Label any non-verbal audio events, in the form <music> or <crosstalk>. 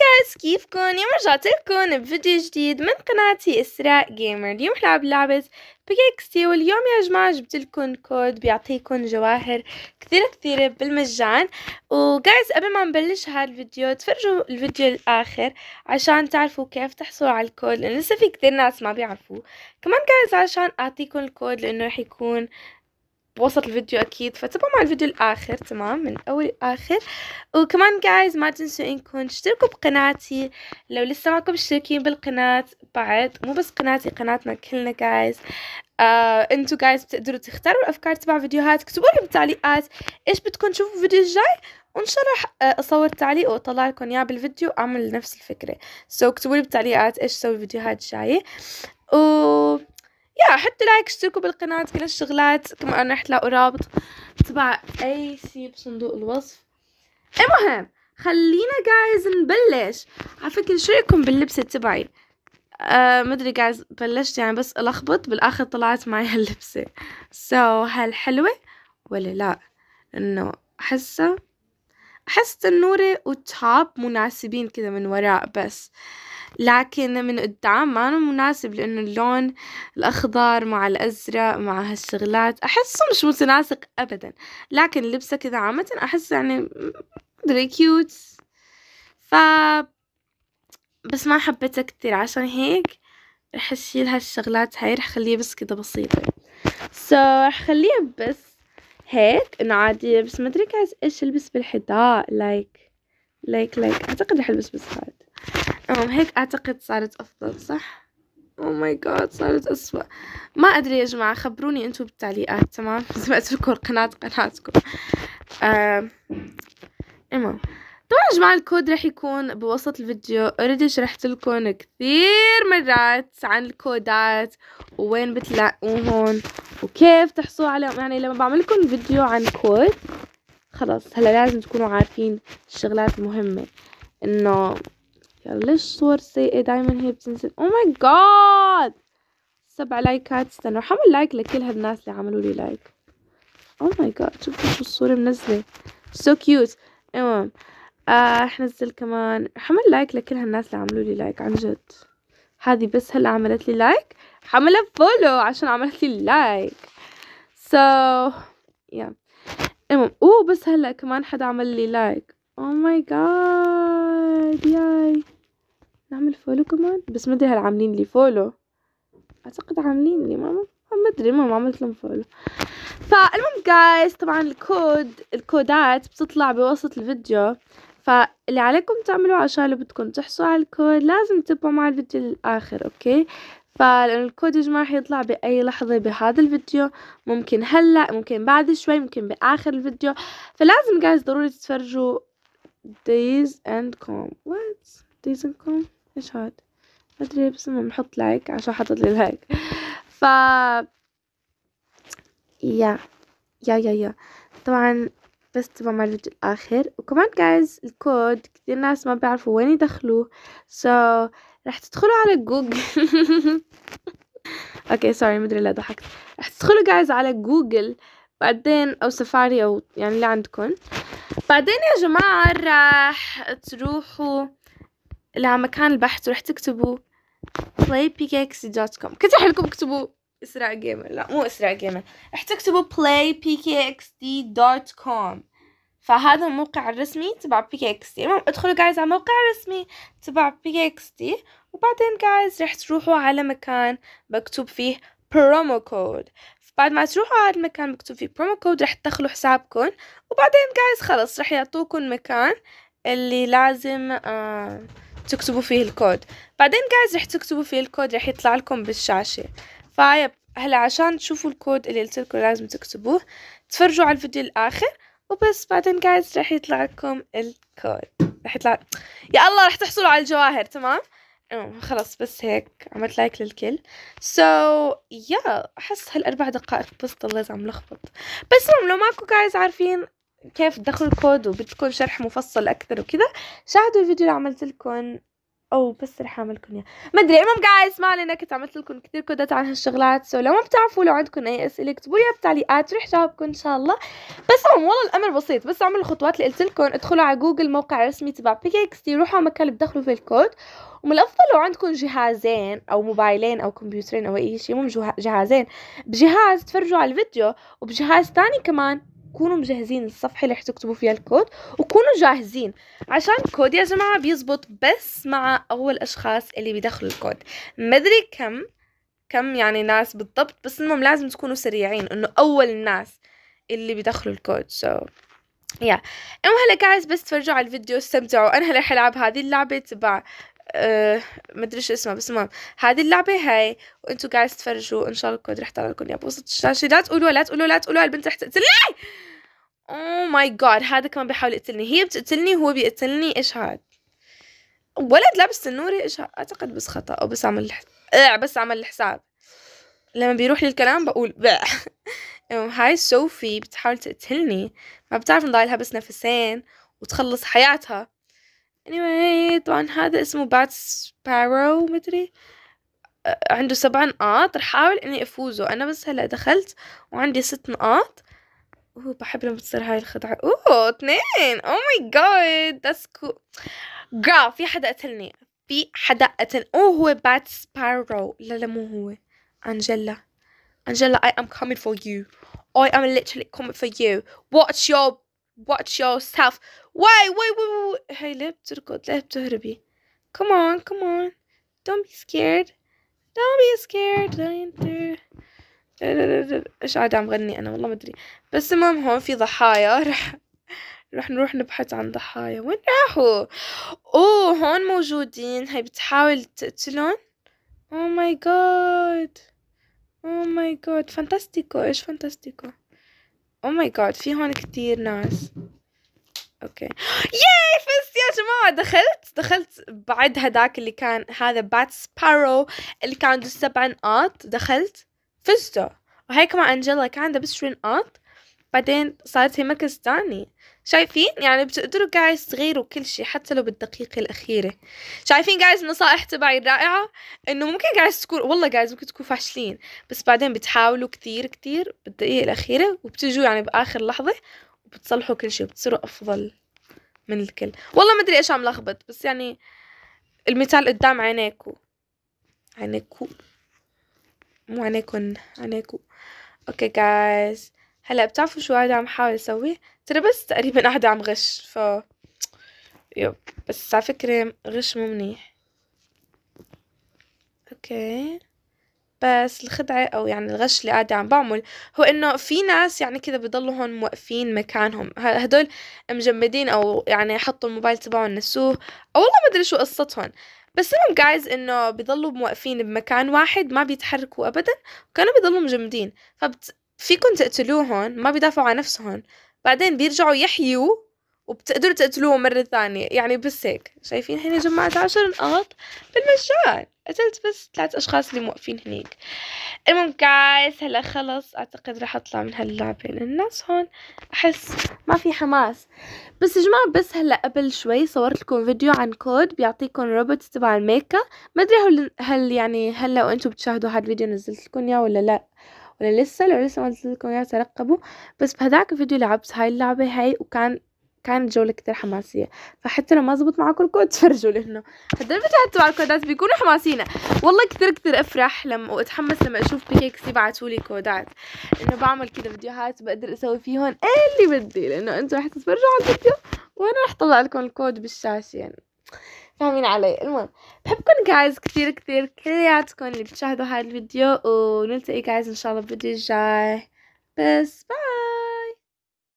جايز كيفكن يوم رجعت لكم بفيديو جديد من قناتي اسراء جيمر اليوم رح نلعب لعبة بيكسي واليوم يا جماعة جبت لكم كود بيعطيكم جواهر كثير كثيرة بالمجان وجايز قبل ما نبلش هذا الفيديو تفرجوا الفيديو الاخر عشان تعرفوا كيف تحصلوا على الكود لانه لسه في كثير ناس ما بيعرفوه كمان جايز عشان اعطيكم الكود لانه رح يكون بوسط الفيديو اكيد فتابعوا مع الفيديو الاخر تمام من اول لاخر وكمان جايز ما تنسوا انكم تشتركوا بقناتي لو لسه ماكم مشتركين بالقناه بعد مو بس قناتي قناتنا كلنا جايز آه انتوا جايز بتقدروا تختاروا الافكار تبع فيديوهات اكتبوا لي بالتعليقات ايش بدكم تشوفوا الفيديو الجاي وان شاء الله آه، اصور تعليق واطلع لكم اياه بالفيديو اعمل نفس الفكره سو so, اكتبوا لي بالتعليقات ايش سوي فيديوهات جايه و يا حطوا لايك اشتركوا بالقناة كل الشغلات كما انا رح تلاقوا رابط تبع اي شي بصندوق الوصف المهم خلينا جايز نبلش على فكرة شو رأيكم باللبسة تبعي أه مدري جايز بلشت يعني بس الخبط بالاخر طلعت معي <laughs> هاللبسة سو so, هل حلوة ولا لا انه حاسة حس النورة والتوب مناسبين كذا من وراء بس لكن من قدام ما مناسب لانه اللون الاخضر مع الازرق مع هالشغلات احسه مش متناسق ابدا لكن لبسه كذا عامة احس يعني مدري كيوت ف بس ما حبيته كتير عشان هيك رح اشيل هالشغلات هاي رح اخليها بس كده بسيطة سو so, رح اخليها بس هيك انه عادي بس ما ادري ايش البس بالحذاء لايك لايك لايك اعتقد رح البس بس هاد المهم هيك اعتقد صارت افضل صح او ماي جاد صارت اسوء ما ادري يا جماعه خبروني انتم بالتعليقات تمام زي ما القناه لكم قناه قناتكم المهم طبعا يا جماعه الكود راح يكون بوسط الفيديو اوريدي شرحت لكم كثير مرات عن الكودات ووين بتلاقوهم وكيف تحصلوا عليهم يعني لما بعمل لكم فيديو عن كود خلاص هلا لازم تكونوا عارفين الشغلات المهمه انه يلا ليش صور سيئة دايما هي بتنزل او ماي جاد سبع لايكات استنوا حمل لايك لكل هالناس اللي عملوا لي لايك او ماي جاد شوفوا شو الصورة منزلة سو so كيوت المهم آه، رح نزل كمان حمل لايك لكل هالناس اللي عملوا لي لايك عن جد هذه بس هلا عملت لي لايك حملها فولو عشان عملت لي لايك سو يا المهم اوه بس هلا كمان حدا عمل لي لايك او ماي جاد ياي نعمل فولو كمان بس ما ادري هل عاملين لي فولو اعتقد عاملين لي ماما ما ادري ما عملت لهم فولو فالمهم جايز طبعا الكود الكودات بتطلع بوسط الفيديو فاللي عليكم تعملوه عشان لو بدكم تحصلوا على الكود لازم تبقوا مع الفيديو للاخر اوكي فلأن الكود يا جماعة حيطلع بأي لحظة بهذا الفيديو ممكن هلأ ممكن بعد شوي ممكن بآخر الفيديو فلازم جايز ضروري تتفرجوا days and com what days and com ايش هاد ادري بس ما بنحط لايك عشان حطت لي لايك ف يا يا يا يا طبعا بس تبقى مع الفيديو الآخر وكمان جايز الكود كتير ناس ما بيعرفوا وين يدخلوه سو so, رح تدخلوا على جوجل اوكي سوري مدري لا ضحكت رح تدخلوا جايز على جوجل بعدين او سفاري او يعني اللي عندكم بعدين يا جماعة رح تروحوا مكان البحث ورح تكتبوا playpkx.com كنت رح لكم اكتبوا اسرع جيمر لا مو اسرع جيمر رح تكتبوا playpkxd.com فهذا الموقع الرسمي تبع pkxd المهم ادخلوا جايز على الموقع الرسمي تبع pkxd وبعدين جايز رح تروحوا على مكان مكتوب فيه برومو كود بعد ما تروحوا على المكان مكتوب فيه برومو كود رح تدخلوا حسابكم وبعدين جايز خلص رح يعطوكم مكان اللي لازم آه تكتبوا فيه الكود بعدين جايز رح تكتبوا فيه الكود رح يطلع لكم بالشاشة فايب هلا عشان تشوفوا الكود اللي قلت لكم لازم تكتبوه تفرجوا على الفيديو الاخر وبس بعدين جايز رح يطلع لكم الكود رح يطلع يا الله رح تحصلوا على الجواهر تمام خلص بس هيك عملت لايك للكل سو so, يا yeah. احس هالاربع دقائق بس ضليت عم لخبط بس لو ماكو جايز عارفين كيف تدخلوا الكود وبدكم شرح مفصل اكثر وكذا شاهدوا الفيديو اللي عملت لكم او بس رح اعمل لكم اياه ما ادري المهم جايز ما علينا كنت عملت لكم كثير كودات عن هالشغلات سو لو ما بتعرفوا لو عندكم اي اسئله اكتبوا لي بالتعليقات رح جاوبكم ان شاء الله بس هم أمم، والله الامر بسيط بس اعملوا الخطوات اللي قلت لكم ادخلوا على جوجل موقع رسمي تبع بيك اكس تي روحوا على المكان اللي بتدخلوا فيه الكود ومن الافضل لو عندكم جهازين او موبايلين او كمبيوترين او اي شيء المهم جهازين بجهاز تفرجوا على الفيديو وبجهاز ثاني كمان كونوا مجهزين الصفحه اللي حتكتبوا فيها الكود وكونوا جاهزين عشان الكود يا جماعه بيزبط بس مع اول اشخاص اللي بيدخلوا الكود مدري كم كم يعني ناس بالضبط بس المهم لازم تكونوا سريعين انه اول الناس اللي بيدخلوا الكود سو so. يا yeah. المهم هلا جايز بس تفرجوا على الفيديو استمتعوا انا هلا العب هذه اللعبه تبع آه، ما مدري شو اسمها بس المهم هذه اللعبة هاي وانتم قاعد تتفرجوا ان شاء الله الكود رح طلع لكم اياه بوسط الشاشة لا تقولوا لا تقولوا لا تقولوا البنت رح تقتلني اوه ماي جاد هذا كمان بيحاول يقتلني هي بتقتلني هو بيقتلني ايش هاد ولد لابس تنوري ايش اعتقد بس خطا او بس عمل الح... آه، بس عمل الحساب لما بيروح لي الكلام بقول <laughs> بع هاي سوفي بتحاول تقتلني ما بتعرف نضايلها بس نفسين وتخلص حياتها anyway طبعا هذا اسمه بات سبارو مدري عنده سبع نقاط رح احاول اني افوزه انا بس هلا دخلت وعندي ست نقاط اوه بحب لما تصير هاي الخدعة اوه اثنين او ماي جاد ذاتس كول جا في حدا قتلني في حدا قتل اوه هو بات سبارو لا لا مو هو انجلا انجلا I am coming for you I am literally coming for you watch your watch yourself why why why wait. هاي ليه بتركض ليه بتهربي come on come on don't be scared don't be scared don't ايش عاد عم غني انا والله ما ادري بس المهم هون في ضحايا <laughs> رح رح نروح نبحث عن ضحايا وين راحوا اوه هون موجودين هي بتحاول تقتلهم او ماي جاد او ماي جاد فانتاستيكو ايش فانتاستيكو او ماي جاد في هون كتير ناس اوكي ياي فزت يا جماعه دخلت دخلت بعد هداك اللي كان هذا بات سبارو اللي كان عنده سبع نقاط دخلت فزته وهي كمان انجلا كان عندها بس شوي نقاط بعدين صارت هي مركز تاني شايفين يعني بتقدروا جايز تغيروا كل شيء حتى لو بالدقيقة الأخيرة شايفين جايز النصائح تبعي الرائعة إنه ممكن جايز تكون والله جايز ممكن تكونوا فاشلين بس بعدين بتحاولوا كثير كثير بالدقيقة الأخيرة وبتجوا يعني بآخر لحظة وبتصلحوا كل شيء وبتصيروا أفضل من الكل والله ما أدري إيش عم لخبط بس يعني المثال قدام عينيكو عينيكو مو عينيكن عينيكو اوكي جايز هلا بتعرفوا شو قاعدة عم حاول اسوي ترى بس تقريبا قاعدة عم غش ف يب بس على فكرة غش مو منيح اوكي بس الخدعة أو يعني الغش اللي قاعدة عم بعمل هو إنه في ناس يعني كذا بضلوا هون موقفين مكانهم هدول مجمدين أو يعني حطوا الموبايل تبعهم نسوه أو والله ما أدري شو قصتهم بس المهم جايز إنه بضلوا موقفين بمكان واحد ما بيتحركوا أبدا وكانوا بضلوا مجمدين فبت فيكم تقتلوهم ما بيدافعوا عن نفسهم بعدين بيرجعوا يحيوا وبتقدروا تقتلوهم مرة ثانية يعني بس هيك شايفين هنا جمعت عشر نقاط بالمجان قتلت بس ثلاث أشخاص اللي موقفين هنيك المهم جايز هلا خلص أعتقد رح أطلع من هاللعبة لأن الناس هون أحس ما في حماس بس يا جماعة بس هلا قبل شوي صورت لكم فيديو عن كود بيعطيكم روبوت تبع الميك اب ما أدري هل, هل يعني هلا وأنتم بتشاهدوا هالفيديو نزلت لكم إياه ولا لأ ولا لسه لو لسه ما قلت لكم يا ترقبوا بس بهذاك الفيديو لعبت هاي اللعبة هاي وكان كانت جولة كتير حماسية فحتى لو ما زبط معكم الكود تفرجوا لأنه هدول الفيديوهات على الكودات بيكونوا حماسينا والله كتير كتير أفرح لما وأتحمس لما أشوف بيكيكس يبعتوا لي كودات إنه بعمل كده فيديوهات بقدر أسوي فيهم اي اللي بدي لأنه أنتم رح تتفرجوا على الفيديو وأنا رح أطلع لكم الكود بالشاشة يعني فاهمين علي المهم بحبكم جايز كتير كتير كلياتكم اللي بتشاهدوا هذا الفيديو ونلتقي جايز ان شاء الله بفيديو الجاي بس باي